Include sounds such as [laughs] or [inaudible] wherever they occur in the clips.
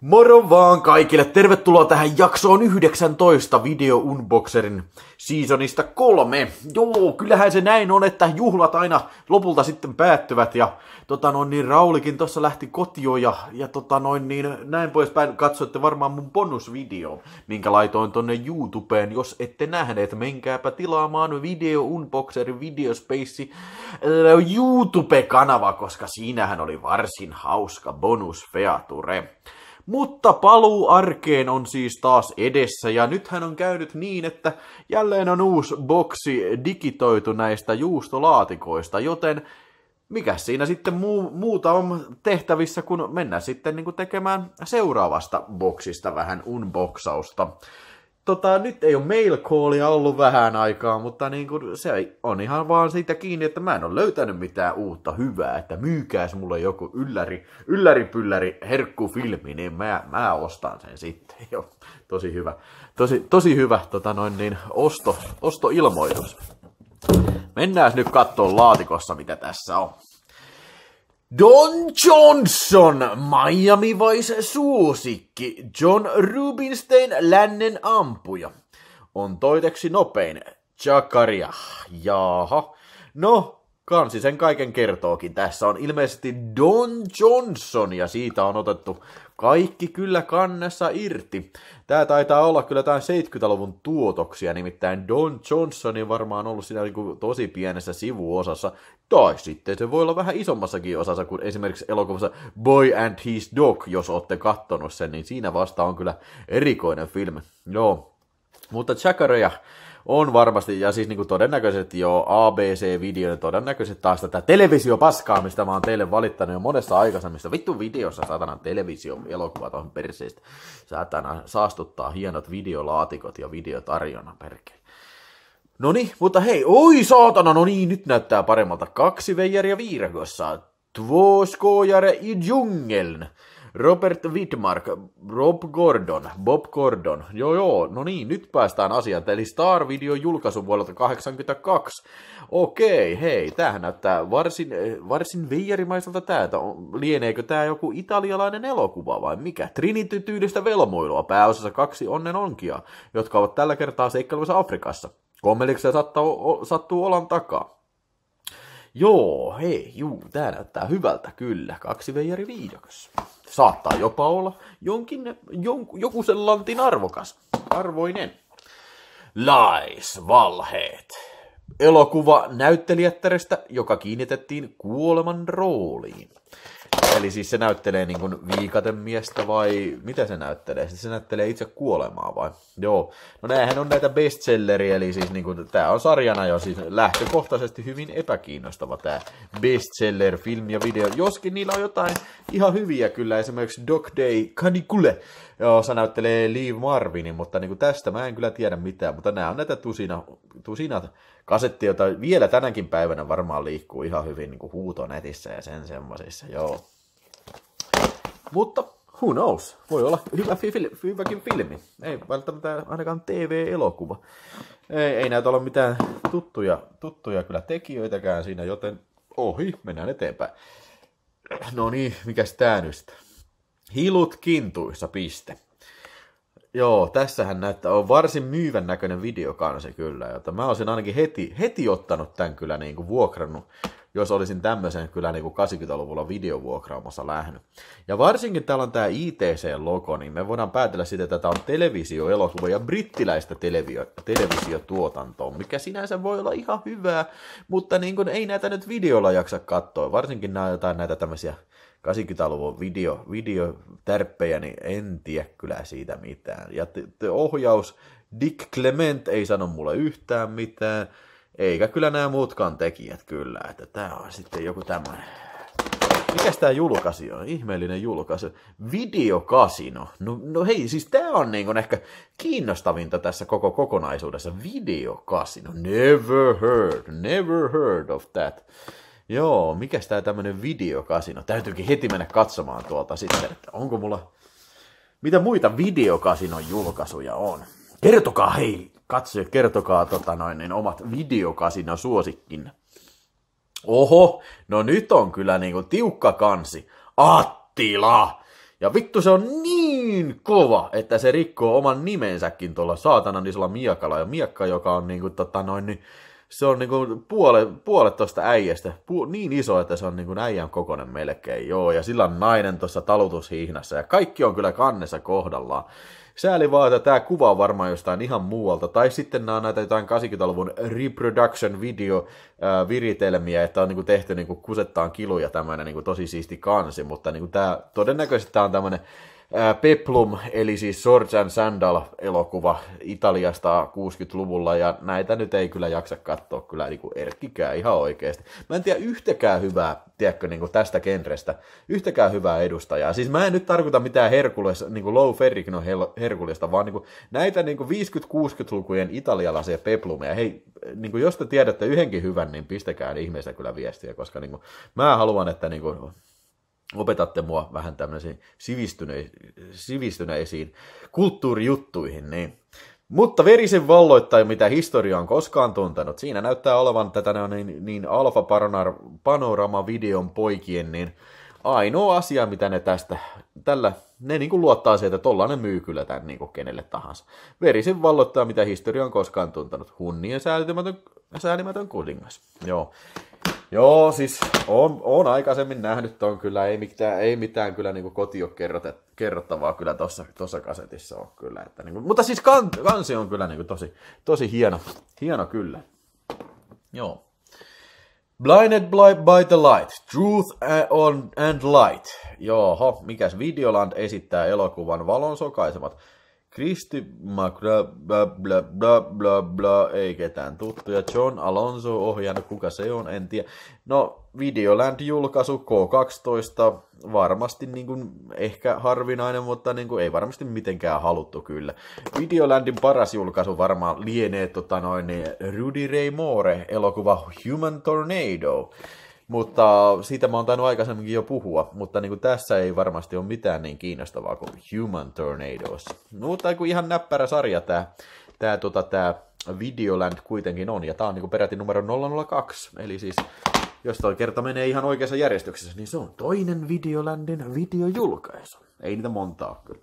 Moro vaan kaikille! Tervetuloa tähän jaksoon 19 Video Unboxerin seasonista kolme. Joo, kyllähän se näin on, että juhlat aina lopulta sitten päättyvät ja tota noin niin Raulikin tuossa lähti kotio ja, ja tota noin niin näin poispäin. Katsoitte varmaan mun bonusvideo, minkä laitoin tonne YouTubeen. Jos ette nähneet, menkääpä tilaamaan Video Unboxerin Videospace äh, YouTube-kanava, koska siinähän oli varsin hauska bonusfeature. Mutta paluu arkeen on siis taas edessä ja nythän on käynyt niin, että jälleen on uusi boksi digitoitu näistä juustolaatikoista, joten mikä siinä sitten muu, muuta on tehtävissä, kun mennään sitten niin kuin tekemään seuraavasta boksista vähän unboxausta tota, nyt ei ole mail callia ollut vähän aikaa, mutta niin kuin, se on ihan vaan siitä kiinni, että mä en ole löytänyt mitään uutta hyvää, että myykääs mulle joku ylläri, ylläripylläri herkkufilmi, niin mä, mä ostan sen sitten. [laughs] Joo, tosi hyvä, tosi, tosi hyvä tota noin, niin osto, ostoilmoitus. Mennään nyt katsoa laatikossa, mitä tässä on. Don Johnson, miami Vice suosikki, John Rubinstein lännen ampuja, on toiteksi nopein, Chakaria. Jaaha. No, kansi sen kaiken kertookin. Tässä on ilmeisesti Don Johnson ja siitä on otettu kaikki kyllä kannessa irti. Tää taitaa olla kyllä tämän 70-luvun tuotoksia, nimittäin Don Johnson on varmaan ollut siinä niinku tosi pienessä sivuosassa. Tai sitten se voi olla vähän isommassakin osassa kuin esimerkiksi elokuvassa Boy and His Dog, jos olette kattonut sen, niin siinä vasta on kyllä erikoinen filmi. Joo. Mutta Chakareja on varmasti, ja siis niin kuin todennäköisesti jo ABC-videoiden todennäköisesti taas tätä televisiopaskaa, mistä mä oon teille valittanut jo monessa aikaisemmissa. Vittu videossa, satana, elokuvat on perseistä. Satana, saastuttaa hienot videolaatikot ja videotarjona, perkele. No niin, mutta hei, oi saatana, no niin, nyt näyttää paremmalta. Kaksi veijaria viirakossa. Två skojare i djungeln. Robert Widmark, Rob Gordon, Bob Gordon. Joo joo, no niin, nyt päästään asiaan. Eli Star Video julkaisu vuodelta 1982. Okei, hei, tämähän näyttää varsin, eh, varsin veijarimaiselta täältä. Lieneekö tämä joku italialainen elokuva vai mikä? Trinity-tyylistä velmoilua, pääosassa kaksi onnen onkia, jotka ovat tällä kertaa seikkailemassa Afrikassa. Kommeliksia sattuu, sattuu olan takaa. Joo, hei, juu, tää näyttää hyvältä kyllä. Kaksi veijari viidokas. Saattaa jopa olla jonkin, jon, joku sen lantin arvokas. Arvoinen. valheet. Elokuva näyttelijättärestä, joka kiinnitettiin kuoleman rooliin. Eli siis se näyttelee niin kuin viikaten miestä vai mitä se näyttelee? Siis se näyttelee itse kuolemaa vai? Joo. No näähän on näitä bestselleriä, eli siis niin kuin, tää on sarjana jo siis lähtökohtaisesti hyvin epäkiinnostava tää bestseller film ja video. Joskin niillä on jotain ihan hyviä kyllä, esimerkiksi Dog Day Joo, se näyttelee Liv Marvinin, mutta niin kuin tästä mä en kyllä tiedä mitään, mutta nämä on näitä tusina, tusinat kasetti, joita vielä tänäkin päivänä varmaan liikkuu ihan hyvin niin kuin netissä ja sen semmoisissa, joo. Mutta who knows, voi olla hyvä fi- hyväkin filmi. Ei välttämättä ainakaan TV-elokuva. Ei, ei näytä olla mitään tuttuja, tuttuja kyllä tekijöitäkään siinä, joten ohi, mennään eteenpäin. No niin, mikäs tää nyt Hilut kintuissa, piste. Joo, tässähän näyttää, on varsin myyvän näköinen videokansi kyllä, jota mä olisin ainakin heti, heti ottanut tämän kyllä niin kuin vuokrannut jos olisin tämmöisen kyllä niin kuin 80-luvulla videovuokraamassa lähnyt. Ja varsinkin täällä on tämä ITC-logo, niin me voidaan päätellä sitä, että tämä on televisioelokuva ja brittiläistä televio- televisiotuotantoa, mikä sinänsä voi olla ihan hyvää, mutta niin kuin ei näitä nyt videolla jaksa katsoa, varsinkin nämä jotain näitä tämmöisiä 80-luvun video, videotärppejä, niin en tiedä kyllä siitä mitään. Ja te, te ohjaus, Dick Clement ei sano mulle yhtään mitään, eikä kyllä nämä muutkaan tekijät kyllä, että tämä on sitten joku tämmöinen. Mikäs tämä julkaisi on? Ihmeellinen julkaisu. Videokasino. No, no hei, siis tämä on niinku ehkä kiinnostavinta tässä koko kokonaisuudessa. Videokasino. Never heard, never heard of that. Joo, mikäs tää tämmönen videokasino? Täytyykin heti mennä katsomaan tuolta sitten, että onko mulla... Mitä muita videokasinon julkaisuja on? Kertokaa hei katsoja, kertokaa tota noin, niin omat videokasina suosikkin. Oho, no nyt on kyllä niinku tiukka kansi. Attila! Ja vittu se on niin kova, että se rikkoo oman nimensäkin tuolla saatanan isolla miakalla. Ja miakka, joka on niinku tota noin, niin se on niinku puole, puolet tosta äijästä, Pu- niin iso, että se on niinku äijän kokonen melkein, joo, ja sillä on nainen tuossa talutushihnassa, ja kaikki on kyllä kannessa kohdallaan. Sääli vaan, että tämä kuva on varmaan jostain ihan muualta. Tai sitten nämä on näitä jotain 80-luvun reproduction video viritelmiä, että on niinku tehty niinku kusettaan kiluja tämmöinen niinku tosi siisti kansi, mutta niinku tämä todennäköisesti tämä on tämmöinen Peplum, eli siis and Sandal-elokuva Italiasta 60-luvulla, ja näitä nyt ei kyllä jaksa katsoa kyllä niin kuin erkkikään ihan oikeasti. Mä en tiedä yhtäkään hyvää, tiedätkö, niin kuin tästä kenrestä, yhtäkään hyvää edustajaa. Siis mä en nyt tarkoita mitään Herkules, niin kuin Low Ferrigno Herkulesta, vaan niin kuin näitä niin 50-60-lukujen italialaisia Peplumeja. Hei, niin kuin jos te tiedätte yhdenkin hyvän, niin pistäkää ihmeessä kyllä viestiä, koska niin kuin mä haluan, että niin kuin opetatte mua vähän tämmöisiin sivistyne- sivistyneisiin kulttuurijuttuihin, niin mutta verisen valloittaja, mitä historia on koskaan tuntenut, siinä näyttää olevan tätä niin, niin Alfa Panorama-videon poikien, niin ainoa asia, mitä ne tästä, tällä, ne niin kuin luottaa siihen, että tollainen myy kyllä tämän niin kuin kenelle tahansa. Verisen valloittaa, mitä historia on koskaan tuntenut. Hunnien säälimätön, säälimätön kuningas. Joo. Joo, siis on, on aikaisemmin nähnyt on kyllä, ei mitään, ei mitään kyllä niin koti ole kerrottavaa kyllä tuossa tossa kasetissa on kyllä. Että niin kuin, mutta siis kan, kansi on kyllä niin kuin tosi, tosi hieno, hieno kyllä. Joo. Blinded by the light, truth on and light. Joo, mikäs Videoland esittää elokuvan valon sokaisemat. Kristi Makra, bla bla bla bla bla, ei ketään tuttuja. John Alonso ohjannut, kuka se on, en tiedä. No, Videoland-julkaisu K12, varmasti niin kuin, ehkä harvinainen, mutta niin kuin, ei varmasti mitenkään haluttu kyllä. Videolandin paras julkaisu varmaan lienee tota noin, Rudy Ray Moore elokuva Human Tornado. Mutta siitä mä oon tainnut aikaisemminkin jo puhua, mutta niin kuin tässä ei varmasti ole mitään niin kiinnostavaa kuin Human Tornadoes. No, tai kuin ihan näppärä sarja tämä tää, tota, tää Videoland kuitenkin on, ja tämä on niin kuin peräti numero 002, eli siis jos toi kerta menee ihan oikeassa järjestyksessä, niin se on toinen Videolandin videojulkaisu. Ei niitä montaa kyllä.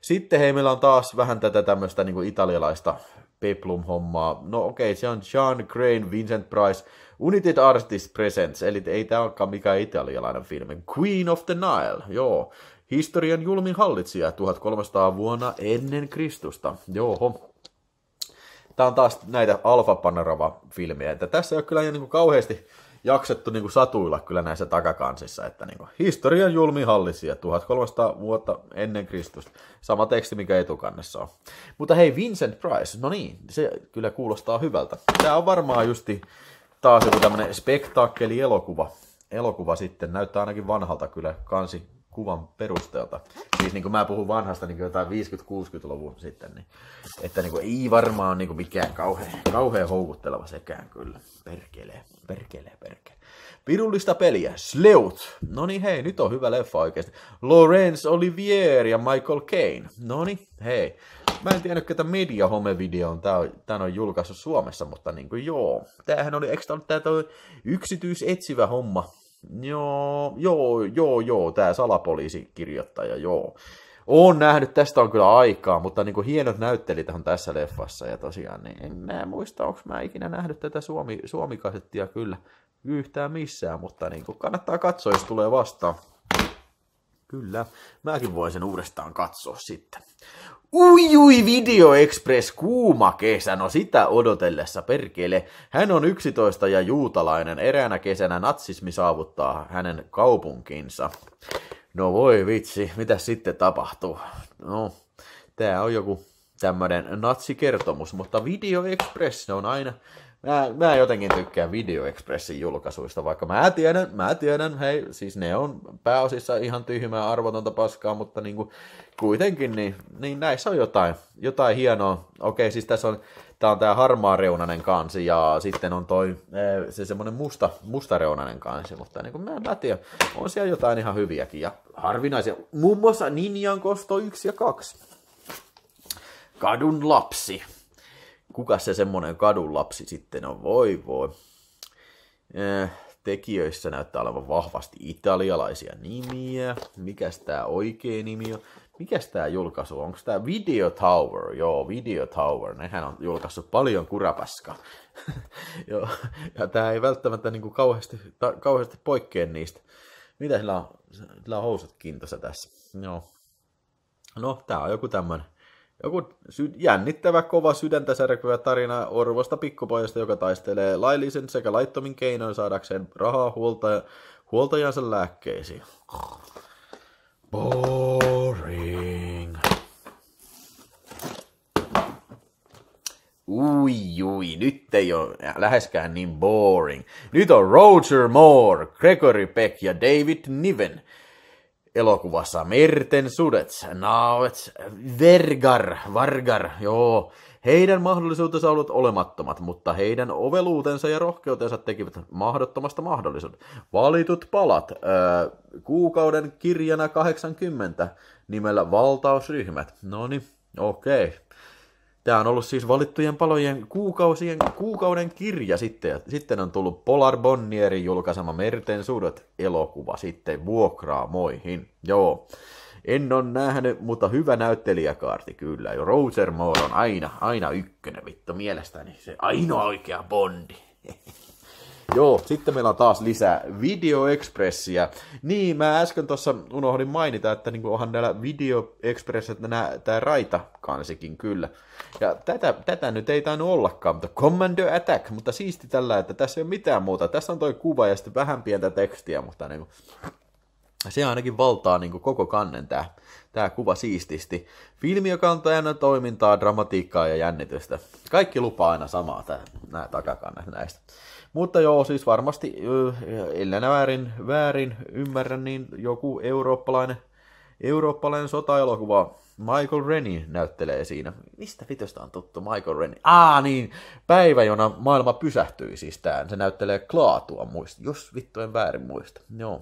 Sitten hei, meillä on taas vähän tätä tämmöistä niin italialaista peplum-hommaa. No okei, okay, se on John Crane, Vincent Price, United Artists Presents, eli ei tämä olekaan mikään italialainen filmi. Queen of the Nile, joo. Historian julmin hallitsija 1300 vuonna ennen Kristusta. Joo. Tämä on taas näitä alfa panorama filmiä. Että tässä ei ole kyllä niin kuin kauheasti jaksettu niin kuin satuilla kyllä näissä takakansissa, että niin kuin, historian julmin hallitsija 1300 vuotta ennen Kristusta. Sama teksti, mikä etukannessa on. Mutta hei, Vincent Price, no niin, se kyllä kuulostaa hyvältä. Tämä on varmaan justi taas joku tämmöinen spektaakkeli-elokuva. Elokuva sitten näyttää ainakin vanhalta kyllä kansi kuvan perusteelta. Siis niin kuin mä puhun vanhasta niin jotain 50-60-luvun sitten, niin, että niin kuin, ei varmaan niin kuin mikään kauhean, kauhean houkutteleva sekään kyllä. Perkelee, perkelee, perkelee. Pirullista peliä, Sleut. No niin hei, nyt on hyvä leffa oikeasti. Laurence Olivier ja Michael Caine. No niin, hei. Mä en tiennyt, että Media Home Video on tämän, on julkaissut Suomessa, mutta niin kuin joo. Tämähän oli, eikö tämä ollut tää toi yksityisetsivä homma? Joo, joo, joo, joo, tämä salapoliisikirjoittaja, joo. Oon nähnyt, tästä on kyllä aikaa, mutta niin kuin hienot näyttelijät on tässä leffassa ja tosiaan niin en mä muista, onko mä ikinä nähnyt tätä suomi, suomikasettia kyllä yhtään missään, mutta niin kuin kannattaa katsoa, jos tulee vastaan. Kyllä, mäkin voin sen uudestaan katsoa sitten. Ui ui Video Express kuuma kesä, no sitä odotellessa perkele. Hän on 11 ja juutalainen, eräänä kesänä natsismi saavuttaa hänen kaupunkinsa. No voi vitsi, mitä sitten tapahtuu? No, tää on joku tämmönen natsikertomus, mutta Video Express on aina Mä, mä jotenkin tykkään Videoexpressin julkaisuista, vaikka mä tiedän, mä tiedän, hei, siis ne on pääosissa ihan tyhmää arvotonta paskaa, mutta niin kuin, kuitenkin, niin, niin näissä on jotain, jotain hienoa. Okei, siis tässä on, tää on tää harmaa reunanen kansi ja sitten on toi, e, se semmonen musta, musta reunanen kansi, mutta niin kuin mä, mä tiedän, on siellä jotain ihan hyviäkin ja harvinaisia. Muun muassa Ninjan kosto 1 ja 2. Kadun lapsi kuka se semmoinen lapsi sitten on, voi voi. Eh, tekijöissä näyttää olevan vahvasti italialaisia nimiä. Mikäs tää oikea nimi on? Mikäs tää julkaisu on? Onko tää Video Tower? Joo, Video Tower. Nehän on julkaissut paljon kurapaskaa. [laughs] Joo, ja tää ei välttämättä niinku kauheasti, ta, kauheasti poikkea niistä. Mitä sillä on? Sillä on housut kintossa tässä. Joo. No, tää on joku tämmönen joku sy- jännittävä, kova sydäntä särkyvä tarina orvosta pikkupojasta, joka taistelee laillisen sekä laittomin keinoin saadakseen rahaa huolta- huoltajansa lääkkeisiin. Boring. Ui, ui, nyt ei ole läheskään niin boring. Nyt on Roger Moore, Gregory Peck ja David Niven – elokuvassa Merten sudet, naavet, Vergar, Vargar, joo. Heidän mahdollisuutensa ovat olemattomat, mutta heidän oveluutensa ja rohkeutensa tekivät mahdottomasta mahdollisuuden. Valitut palat, öö, kuukauden kirjana 80 nimellä valtausryhmät. No niin, okei. Okay. Tämä on ollut siis valittujen palojen kuukausien, kuukauden kirja sitten. Sitten on tullut Polar Bonnierin julkaisema Merten suudet elokuva sitten vuokraamoihin. Joo. En ole nähnyt, mutta hyvä näyttelijäkaarti kyllä. Jo Roger Moore on aina, aina ykkönen vittu mielestäni. Se ainoa oikea Bondi. [laughs] Joo, sitten meillä on taas lisää Video Expressia. Niin, mä äsken tuossa unohdin mainita, että niin onhan näillä Video Expressillä tämä raita kansikin kyllä. Ja tätä, tätä nyt ei tainnut ollakaan, mutta commando Attack, mutta siisti tällä, että tässä ei ole mitään muuta. Tässä on toi kuva ja sitten vähän pientä tekstiä, mutta niin kuin, se ainakin valtaa niin kuin koko kannen tämä, tämä kuva siististi. Filmi, joka on täynnä toimintaa, dramatiikkaa ja jännitystä. Kaikki lupaa aina samaa, tämä, nämä takakannet näistä. Mutta joo, siis varmasti, ellei väärin, väärin ymmärrä, niin joku eurooppalainen, eurooppalainen sotaelokuva Michael Rennie näyttelee siinä. Mistä vitosta on tuttu Michael Rennie? Aa niin, päivä, jona maailma pysähtyi siis tään. Se näyttelee Klaatua muista, jos vittu en väärin muista. Joo.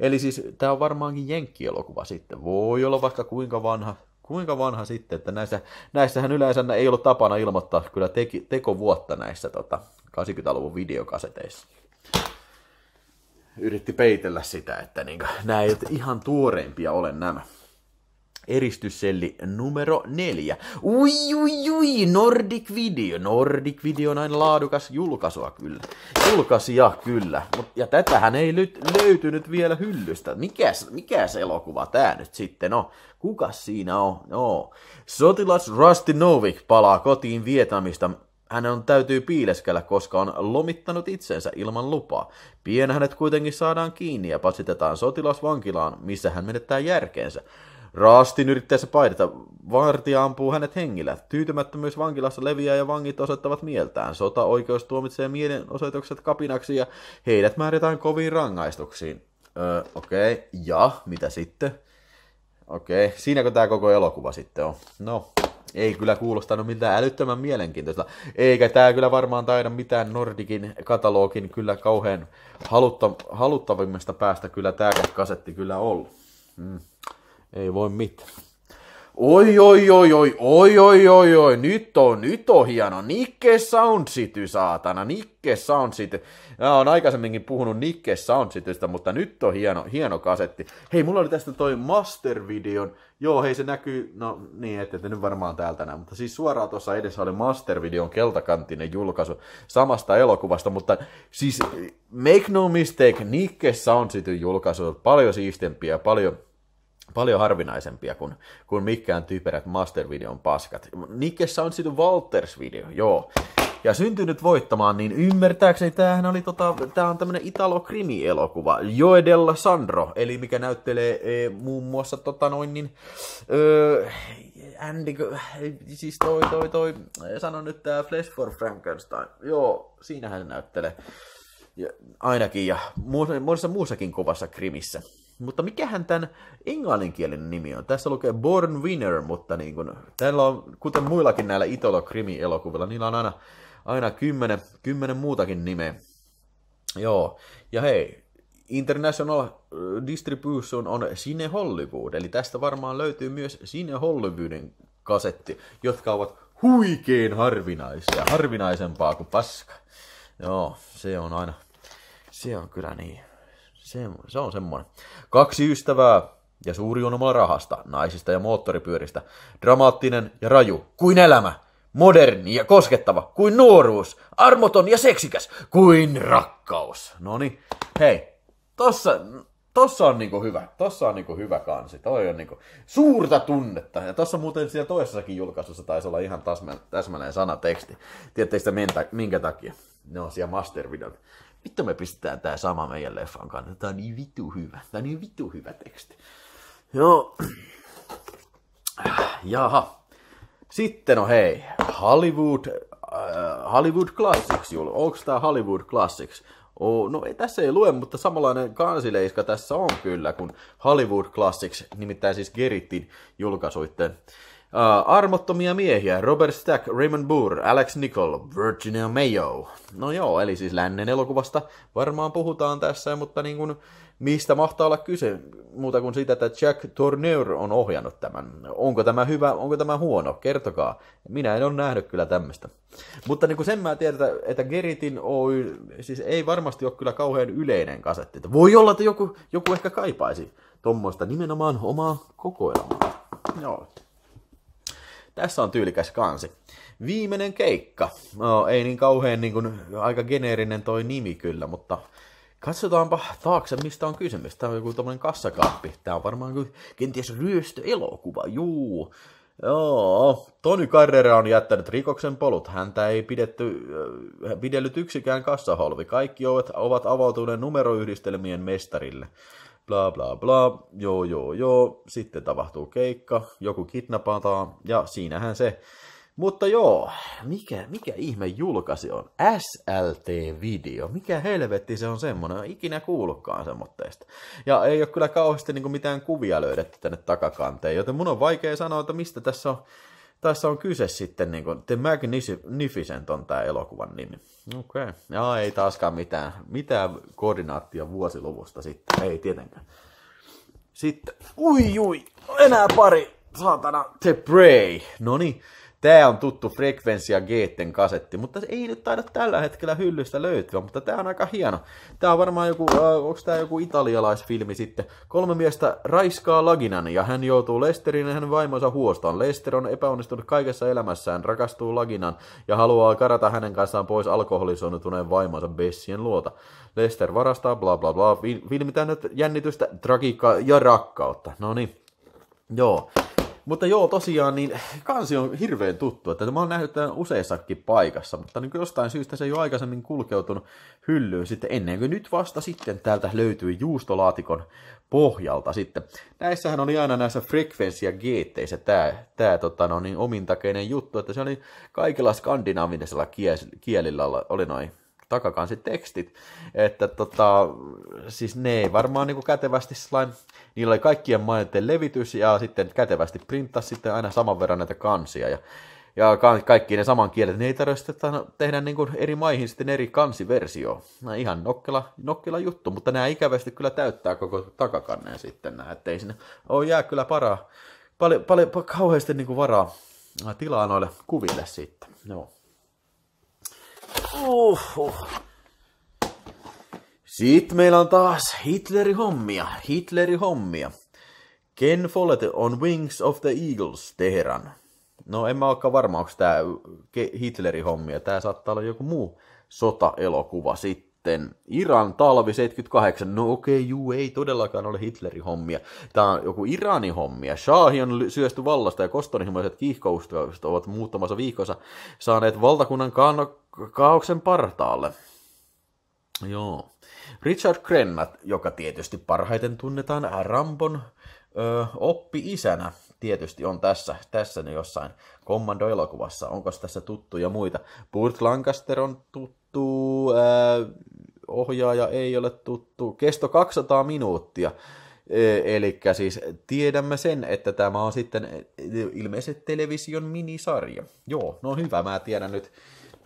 Eli siis tämä on varmaankin jenkkielokuva sitten. Voi olla vaikka kuinka vanha, kuinka vanha sitten, että näissä, näissähän yleensä ei ollut tapana ilmoittaa kyllä teki, tekovuotta näissä tota, 80-luvun videokaseteissa. Yritti peitellä sitä, että niin kuin, nämä ihan tuoreimpia ole nämä. Eristysselli numero neljä. Ui, ui, ui, Nordic Video. Nordic Video on aina laadukas julkaisua kyllä. Julkaisija kyllä. Mut, ja tätähän ei nyt löytynyt vielä hyllystä. Mikäs, mikäs elokuva tämä nyt sitten on? Kuka siinä on? No. Sotilas Novik palaa kotiin Vietnamista hänen täytyy piileskellä, koska on lomittanut itsensä ilman lupaa. Pien hänet kuitenkin saadaan kiinni ja pasitetaan sotilasvankilaan, missä hän menettää järkeensä. Raastin yrittäessä paidata, vartija ampuu hänet hengillä. Tyytymättömyys vankilassa leviää ja vangit osoittavat mieltään. oikeus tuomitsee mielenosoitukset kapinaksi ja heidät määritään koviin rangaistuksiin. Öö, okei, okay. ja mitä sitten? Okei, okay. siinäkö tämä koko elokuva sitten on? No, ei kyllä kuulostanut mitään älyttömän mielenkiintoista. Eikä tämä kyllä varmaan taida mitään Nordikin katalogin kyllä kauhean halutta, haluttavimmasta päästä kyllä tämä kasetti kyllä ollut. Mm. Ei voi mitään. Oi, oi, oi, oi, oi, oi, oi, oi, nyt on, nyt on hieno. Nikke Sound City, saatana, Nikke Sound City. Mä oon aikaisemminkin puhunut Nikke Sound Citystä, mutta nyt on hieno, hieno kasetti. Hei, mulla oli tästä toi Master-videon. Joo, hei se näkyy, no niin, ette te nyt varmaan täältä näe, mutta siis suoraan tuossa edessä oli Master-videon keltakantinen julkaisu samasta elokuvasta, mutta siis eh, make no mistake, Nikke Sound City julkaisu paljon siistempiä, paljon paljon harvinaisempia kuin, kuin mikään typerät mastervideon paskat. Nikessä on sitten Walters-video, joo. Ja syntynyt voittamaan, niin ymmärtääkseni tämähän oli tota, tää on tämmönen Italo-krimi-elokuva, Joedella Sandro, eli mikä näyttelee e, muun muassa tota noin niin, ö, Andy, siis toi, toi, toi, sano nyt tää Flesh for Frankenstein, joo, siinähän se näyttelee. Ja, ainakin, ja monessa muussakin kovassa krimissä. Mutta mikähän tämän englanninkielinen nimi on? Tässä lukee Born Winner, mutta niin kun, täällä on, kuten muillakin näillä Italo Krimi-elokuvilla, niillä on aina, aina kymmenen, kymmenen muutakin nimeä. Joo, ja hei, International eh, Distribution on Cine Hollywood, eli tästä varmaan löytyy myös Cine Hollywoodin kasetti, jotka ovat huikein harvinaisia, harvinaisempaa kuin paska. Joo, se on aina, se on kyllä niin. Se, se on semmoinen. Kaksi ystävää ja suuri omaa rahasta, naisista ja moottoripyöristä. Dramaattinen ja raju, kuin elämä. Moderni ja koskettava, kuin nuoruus. Armoton ja seksikäs, kuin rakkaus. No niin, hei, tossa, tossa on niinku hyvä, tossa on niinku hyvä kansi, toi on niinku suurta tunnetta. Ja tossa muuten siellä toisessakin julkaisussa taisi olla ihan täsmälleen sanateksti. Tiedätte sitä minkä takia? Ne on siellä mastervideot vittu me pistetään tää sama meidän leffan kanssa. Tämä on niin vittu hyvä. Tämä on niin vittu hyvä teksti. Joo. Jaha. Sitten on hei, Hollywood, äh, Hollywood Classics, Onko tämä Hollywood Classics? Oh, no ei, tässä ei lue, mutta samanlainen kansileiska tässä on kyllä, kun Hollywood Classics, nimittäin siis Gerittin julkaisuitten. Uh, armottomia miehiä, Robert Stack, Raymond Burr, Alex Nicol, Virginia Mayo. No joo, eli siis lännen elokuvasta varmaan puhutaan tässä, mutta niin kuin, mistä mahtaa olla kyse muuta kuin siitä, että Jack Tourneur on ohjannut tämän. Onko tämä hyvä, onko tämä huono, kertokaa. Minä en ole nähnyt kyllä tämmöistä. Mutta niin kuin sen mä tiedän, että Geritin Oy, siis ei varmasti ole kyllä kauhean yleinen kasetti. Voi olla, että joku, joku ehkä kaipaisi tuommoista nimenomaan omaa kokoelmaa. Joo. Tässä on tyylikäs kansi. Viimeinen keikka. No, ei niin kauhean niin kuin, aika geneerinen toi nimi kyllä, mutta katsotaanpa taakse, mistä on kysymys. Tämä on joku tämmöinen kassakaappi. Tämä on varmaan kuin, kenties ryöstöelokuva, juu. Joo, Tony Carrera on jättänyt rikoksen polut. Häntä ei pidetty, äh, pidellyt yksikään kassaholvi. Kaikki ovat, ovat avautuneet numeroyhdistelmien mestarille bla bla bla, joo joo joo, sitten tapahtuu keikka, joku kidnapataan ja siinähän se. Mutta joo, mikä, mikä ihme julkaisi on? SLT-video. Mikä helvetti se on semmonen, Olen ikinä kuullutkaan semmoitteista. Ja ei ole kyllä kauheasti niin mitään kuvia löydetty tänne takakanteen, joten mun on vaikea sanoa, että mistä tässä on tässä on kyse sitten, niin kuin, The Magnificent on tämä elokuvan nimi. Okei. Okay. Ja ei taaskaan mitään, mitään koordinaattia vuosiluvusta sitten, ei tietenkään. Sitten, ui ui, enää pari, saatana, The Prey. No niin. Tämä on tuttu Frekvensia Geetten kasetti, mutta se ei nyt taida tällä hetkellä hyllystä löytyä, mutta tämä on aika hieno. Tämä on varmaan joku, äh, onko tämä joku italialaisfilmi sitten? Kolme miestä raiskaa Laginan ja hän joutuu Lesterin ja hänen vaimonsa huostaan. Lester on epäonnistunut kaikessa elämässään, rakastuu Laginan ja haluaa karata hänen kanssaan pois alkoholisoituneen vaimonsa Bessien luota. Lester varastaa bla bla bla, filmitään nyt jännitystä, tragiikkaa ja rakkautta. No niin, joo. Mutta joo, tosiaan, niin kansi on hirveän tuttu. Että mä oon nähnyt tämän useissakin paikassa, mutta niin jostain syystä se ei ole aikaisemmin kulkeutunut hyllyyn sitten ennen kuin nyt vasta sitten täältä löytyy juustolaatikon pohjalta sitten. Näissähän oli aina näissä frekvenssia geetteissä tämä, tämä tota, no, niin omintakeinen juttu, että se oli kaikilla skandinaavisella kielillä oli noin takakansi-tekstit, että tota, siis ne ei varmaan niin kuin kätevästi slain, niillä oli kaikkien mainitteen levitys ja sitten kätevästi printtas sitten aina saman verran näitä kansia ja ja ka- kaikki ne saman kielet, ne ei tarvitse tehdä niin kuin eri maihin sitten eri kansiversio. No, ihan nokkela, nokkela juttu, mutta nämä ikävästi kyllä täyttää koko takakannen sitten nämä, ettei sinne ole jää kyllä paraa, paljon, paljon, paljon kauheasti niin kuin varaa tilaa noille kuville sitten. Joo. Uhuh. Sitten meillä on taas Hitleri hommia, Hitleri hommia. Ken Follett on Wings of the Eagles, Teheran. No en mä olekaan varma, onko tämä Hitleri hommia. Tämä saattaa olla joku muu sotaelokuva sitten sitten Iran talvi 78. No okei, okay, juu, ei todellakaan ole Hitlerin hommia. Tämä on joku Iranin hommia. Shahi on syösty vallasta ja kostonihimoiset kiihkoustavat ovat muuttamassa viikossa saaneet valtakunnan kaano- kaauksen partaalle. Joo. Richard Krennat, joka tietysti parhaiten tunnetaan Rambon ö, oppi-isänä, tietysti on tässä, tässä jossain kommando-elokuvassa. Onko tässä tuttuja muita? Burt Lancaster on tuttu tuttu, äh, ohjaaja ei ole tuttu, kesto 200 minuuttia. Eli siis tiedämme sen, että tämä on sitten äh, ilmeisesti television minisarja. Joo, no hyvä, mä tiedän nyt,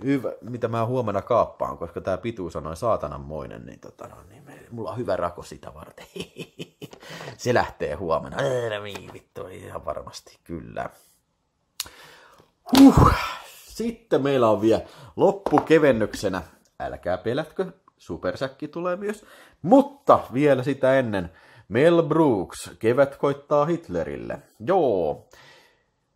hyvä, mitä mä huomenna kaappaan, koska tämä pituus on noin saatananmoinen, niin, tota, no, niin mulla on hyvä rako sitä varten. [laughs] Se lähtee huomenna. Vittu, ihan varmasti, kyllä. Huh. Sitten meillä on vielä loppukevennyksenä, älkää pelätkö, supersäkki tulee myös, mutta vielä sitä ennen, Mel Brooks, kevät koittaa Hitlerille. Joo,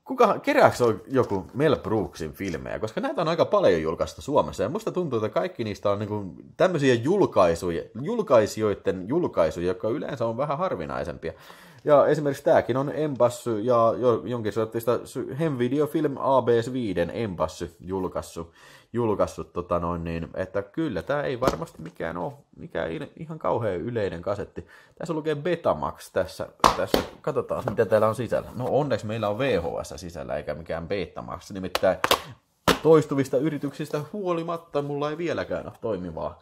kuka, kerääkö on joku Mel Brooksin filmejä, koska näitä on aika paljon julkaista Suomessa, ja musta tuntuu, että kaikki niistä on niin tämmöisiä julkaisuja, julkaisijoiden julkaisuja, jotka yleensä on vähän harvinaisempia. Ja esimerkiksi tämäkin on Embassy ja jo, jonkin sortista Hemvideo Film ABS5 Embassy julkaissut, julkaissut tota noin niin, että kyllä tämä ei varmasti mikään ole mikään ihan kauhean yleinen kasetti. Tässä lukee Betamax tässä, tässä. Katsotaan, mitä täällä on sisällä. No onneksi meillä on VHS sisällä eikä mikään Betamax. Nimittäin Toistuvista yrityksistä huolimatta mulla ei vieläkään ole toimivaa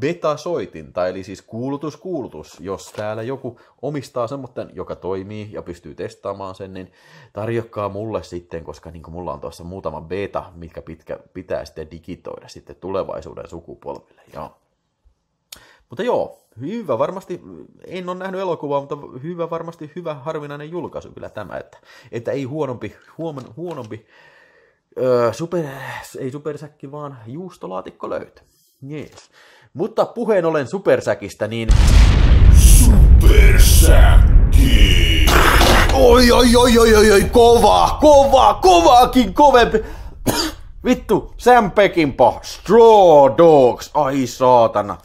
beta-soitinta, eli siis kuulutus kuulutus. Jos täällä joku omistaa semmoinen, joka toimii ja pystyy testaamaan sen, niin tarjokkaa mulle sitten, koska niin kuin mulla on tuossa muutama beta, mitkä pitkä, pitää sitten digitoida sitten tulevaisuuden sukupolville. Joo. Mutta joo, hyvä varmasti, en ole nähnyt elokuvaa, mutta hyvä varmasti hyvä harvinainen julkaisu kyllä tämä, että, että ei huonompi, huom huonompi öö, super, ei supersäkki, vaan juustolaatikko löytyi. Jees. Mutta puheen olen supersäkistä, niin... Supersäkki! Oi, oi, oi, oi, oi, oi, kova, kova, kovaakin kovempi. Vittu, Sam Peckinpah, Straw Dogs, ai saatana.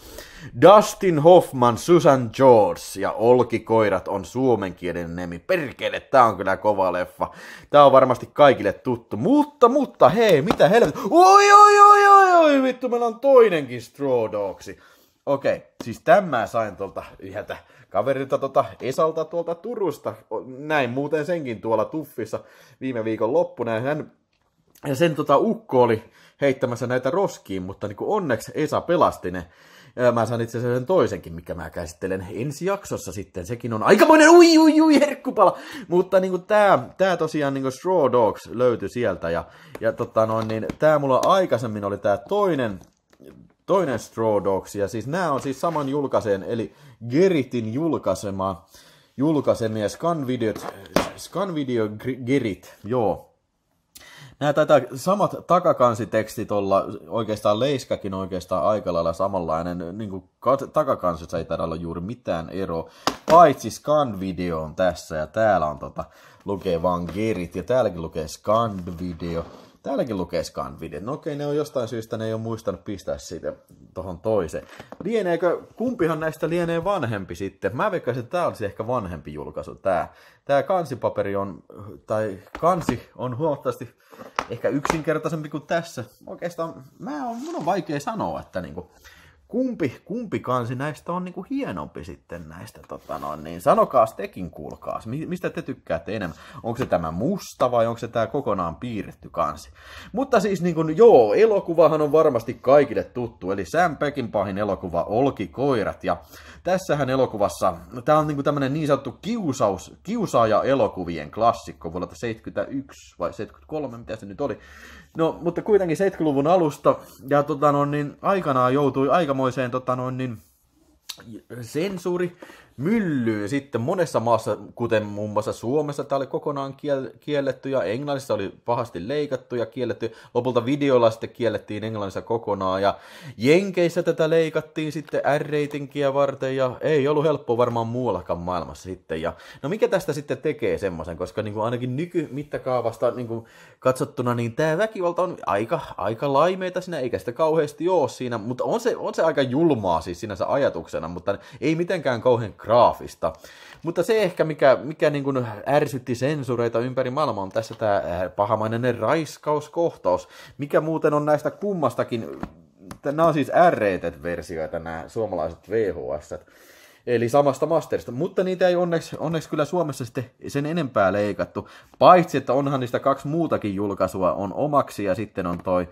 Dustin Hoffman, Susan George ja Olkikoirat on Suomen kielen nimi. Perkele, tää on kyllä kova leffa. Tää on varmasti kaikille tuttu. Mutta, mutta hei, mitä helvetti. Oi, oi, oi, oi, oi, vittu, meillä on toinenkin Straw Dogsi. Okei, siis tämän mä sain tuolta yhdeltä kaverilta tuota Esalta tuolta Turusta. Näin muuten senkin tuolla Tuffissa viime viikon loppuna. Ja hän ja sen tota, ukko oli heittämässä näitä roskiin, mutta niin onneksi Esa pelasti ne mä saan itse asiassa sen toisenkin, mikä mä käsittelen ensi jaksossa sitten. Sekin on aikamoinen ui ui ui herkkupala. Mutta niin tämä tää tosiaan niin Straw Dogs löytyi sieltä. Ja, ja tota noin, niin tää mulla aikaisemmin oli tää toinen toinen Straw Dogs, ja siis nämä on siis saman julkaiseen, eli Geritin julkaisema, julkaisemia Scan Video, Scan Video Gerit, joo, nämä taitaa samat takakansitekstit olla, oikeastaan Leiskakin oikeastaan aika lailla samanlainen, niin kuin takakansissa ei taida olla juuri mitään ero, paitsi Scan-video on tässä ja täällä on tota, lukee vaan Gerit ja täälläkin lukee Scan-video. Täälläkin lukee scan video. No okei, ne on jostain syystä, ne ei ole muistanut pistää siitä tohon toiseen. Lieneekö, kumpihan näistä lienee vanhempi sitten? Mä veikkaisin, että tää olisi ehkä vanhempi julkaisu, tää. Tää kansipaperi on, tai kansi on huomattavasti ehkä yksinkertaisempi kuin tässä. Oikeastaan, mä on, mun on vaikea sanoa, että niinku, kumpi, kumpi kansi näistä on niinku hienompi sitten näistä, tota noin, niin sanokaas tekin kuulkaas, mistä te tykkäätte enemmän, onko se tämä musta vai onko se tämä kokonaan piirretty kansi. Mutta siis niinku, joo, elokuvahan on varmasti kaikille tuttu, eli Sam Peckinpahin elokuva Olki koirat, ja tässähän elokuvassa, no, tämä on niinku tämmöinen niin sanottu kiusaus, kiusaaja-elokuvien klassikko vuodelta 71 vai 73, mitä se nyt oli. No, mutta kuitenkin 70-luvun alusta, ja tota no, niin aikanaan joutui aikamoiseen tota no, niin, sensuuri myllyyn sitten monessa maassa, kuten muun mm. muassa Suomessa, tämä oli kokonaan kiel- kielletty ja Englannissa oli pahasti leikattu ja kielletty. Lopulta videolla sitten kiellettiin Englannissa kokonaan ja Jenkeissä tätä leikattiin sitten r varten ja ei ollut helppo varmaan muuallakaan maailmassa sitten. Ja, no mikä tästä sitten tekee semmoisen, koska niin kuin ainakin nykymittakaavasta niin kuin katsottuna, niin tämä väkivalta on aika, aika laimeita siinä, eikä sitä kauheasti ole siinä, mutta on se, on se aika julmaa siis sinänsä ajatuksena, mutta ei mitenkään kauhean graafista. Mutta se ehkä, mikä, mikä niin kuin ärsytti sensureita ympäri maailmaa, on tässä tämä äh, pahamainen raiskauskohtaus, mikä muuten on näistä kummastakin, nämä on siis r versioita nämä suomalaiset VHS. Eli samasta masterista, mutta niitä ei onneksi, onneksi kyllä Suomessa sitten sen enempää leikattu. Paitsi, että onhan niistä kaksi muutakin julkaisua, on omaksi ja sitten on toi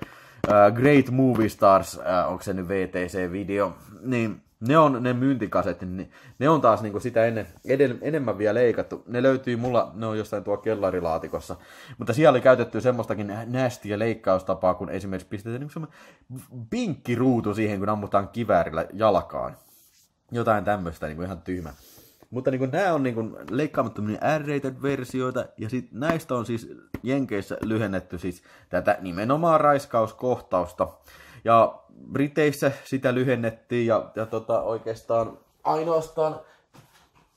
äh, Great Movie Stars, uh, äh, onko se nyt VTC-video, niin ne on ne myyntikaset, niin ne on taas niinku sitä ennen, edel, enemmän vielä leikattu. Ne löytyy mulla, ne on jossain tuo kellarilaatikossa. Mutta siellä oli käytetty semmoistakin nästiä leikkaustapaa, kun esimerkiksi pistetään niinku semmoinen ruutu siihen, kun ammutaan kiväärillä jalkaan. Jotain tämmöistä, niinku ihan tyhmä. Mutta niin nämä on niinku leikkaamattomia R-rated-versioita, ja sit näistä on siis Jenkeissä lyhennetty siis tätä nimenomaan raiskauskohtausta. Ja Briteissä sitä lyhennettiin ja, ja tota, oikeastaan ainoastaan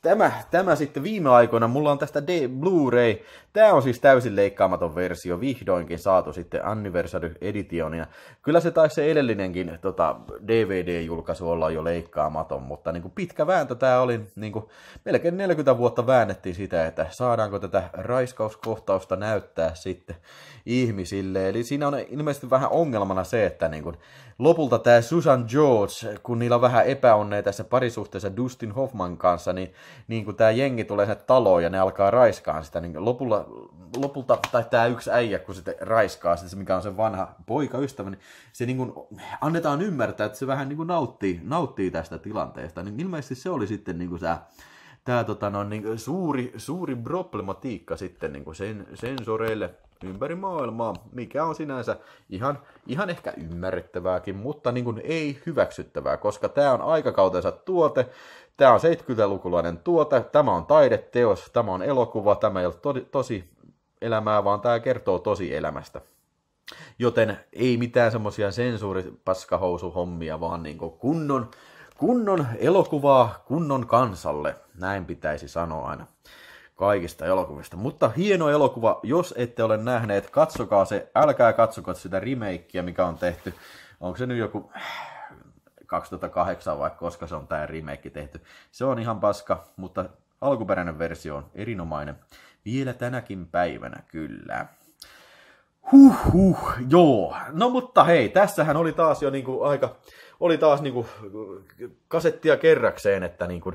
tämä, tämä sitten viime aikoina, mulla on tästä Blu-ray, tämä on siis täysin leikkaamaton versio, vihdoinkin saatu sitten Anniversary Editionia. Kyllä se taisi se edellinenkin tota, DVD-julkaisu olla jo leikkaamaton, mutta niin kuin pitkä vääntö tämä oli, niin kuin melkein 40 vuotta väännettiin sitä, että saadaanko tätä raiskauskohtausta näyttää sitten ihmisille. Eli siinä on ilmeisesti vähän ongelmana se, että niin kuin, lopulta tämä Susan George, kun niillä on vähän epäonnea tässä parisuhteessa Dustin Hoffman kanssa, niin, niin kun tämä jengi tulee sinne taloon ja ne alkaa raiskaan sitä, niin lopulla, lopulta, tai tämä yksi äijä, kun sitten raiskaa sitä, mikä on se vanha poikaystävä, niin se niin kun annetaan ymmärtää, että se vähän niin kun nauttii, nauttii tästä tilanteesta. Niin ilmeisesti se oli sitten niin kuin tämä tämä tota, no, niin, suuri, suuri problematiikka sitten niin sen, sensoreille ympäri maailmaa, mikä on sinänsä ihan, ihan ehkä ymmärrettävääkin, mutta niin kuin ei hyväksyttävää, koska tämä on aikakautensa tuote, tämä on 70-lukulainen tuote, tämä on taideteos, tämä on elokuva, tämä ei ole to- tosi elämää, vaan tämä kertoo tosi elämästä. Joten ei mitään semmoisia sensuuripaskahousuhommia, vaan niin kuin kunnon, kunnon elokuvaa kunnon kansalle, näin pitäisi sanoa aina kaikista elokuvista. Mutta hieno elokuva, jos ette ole nähneet, katsokaa se, älkää katsoko sitä remakea, mikä on tehty. Onko se nyt joku 2008 vai koska se on tämä remake tehty. Se on ihan paska, mutta alkuperäinen versio on erinomainen. Vielä tänäkin päivänä kyllä. huh, joo. No mutta hei, tässähän oli taas jo niinku aika, oli taas niinku kasettia kerrakseen, että niinku,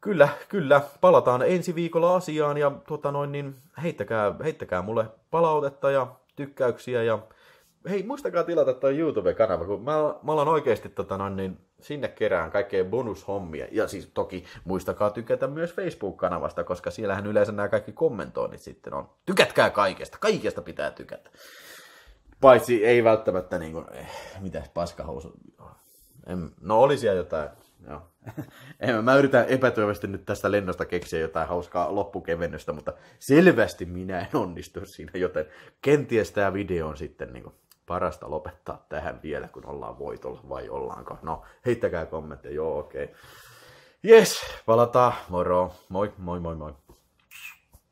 Kyllä, kyllä. Palataan ensi viikolla asiaan ja tota noin, niin heittäkää, heittäkää mulle palautetta ja tykkäyksiä ja hei, muistakaa tilata tuo YouTube-kanava, kun mä, mä alan oikeasti tota noin, niin sinne kerään kaikkea bonushommia. Ja siis toki muistakaa tykätä myös Facebook-kanavasta, koska siellähän yleensä nämä kaikki kommentoinnit sitten on. Tykätkää kaikesta, kaikesta pitää tykätä. Paitsi ei välttämättä niin kuin, eh, mitä paskahousu. En, no oli siellä jotain Joo. [laughs] mä yritän epätoivasti nyt tästä lennosta keksiä jotain hauskaa loppukevennystä, mutta selvästi minä en onnistu siinä, joten kenties tämä video on sitten niin kuin parasta lopettaa tähän vielä, kun ollaan voitolla vai ollaanko. No, heittäkää kommentteja, joo okei. Okay. Yes, palataan, moro, moi, moi, moi, moi.